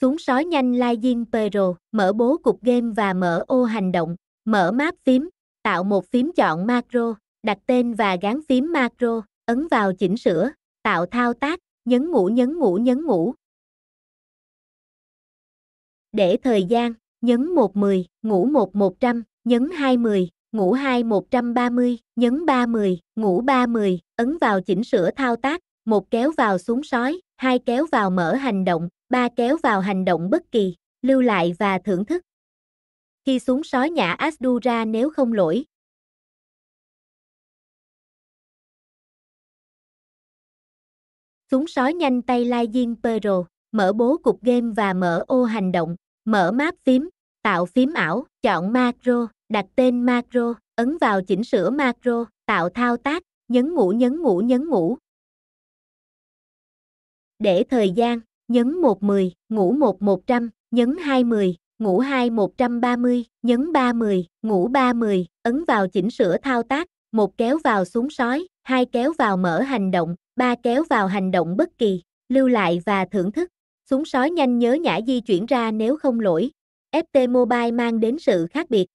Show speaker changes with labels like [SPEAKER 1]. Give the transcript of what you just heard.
[SPEAKER 1] Xuống sói nhanh lai Lightning Pro, mở bố cục game và mở ô hành động, mở map phím, tạo một phím chọn macro, đặt tên và gắn phím macro, ấn vào chỉnh sửa, tạo thao tác, nhấn ngủ nhấn ngủ nhấn ngủ. Để thời gian, nhấn 110, ngủ 1100, nhấn 20, ngủ 2130, nhấn 30, ngủ 30, ấn vào chỉnh sửa thao tác, một kéo vào xuống sói, hai kéo vào mở hành động, ba kéo vào
[SPEAKER 2] hành động bất kỳ, lưu lại và thưởng thức. Khi xuống sói nhã Asdu ra nếu không lỗi. Súng sói nhanh tay Lai Diên Pero, mở bố cục game
[SPEAKER 1] và mở ô hành động, mở map phím, tạo phím ảo, chọn macro, đặt tên macro, ấn vào chỉnh sửa macro, tạo thao tác, nhấn ngủ nhấn ngủ nhấn ngủ. Để thời gian nhấn 110, ngủ 1100, nhấn 20, ngủ 2130, nhấn 30, ngủ 30, ấn vào chỉnh sửa thao tác, một kéo vào xuống sói, hai kéo vào mở hành động, ba kéo vào hành động bất kỳ, lưu lại và thưởng thức. Súng sói nhanh nhớ nhã di chuyển ra nếu không lỗi. FT Mobile mang đến sự khác biệt.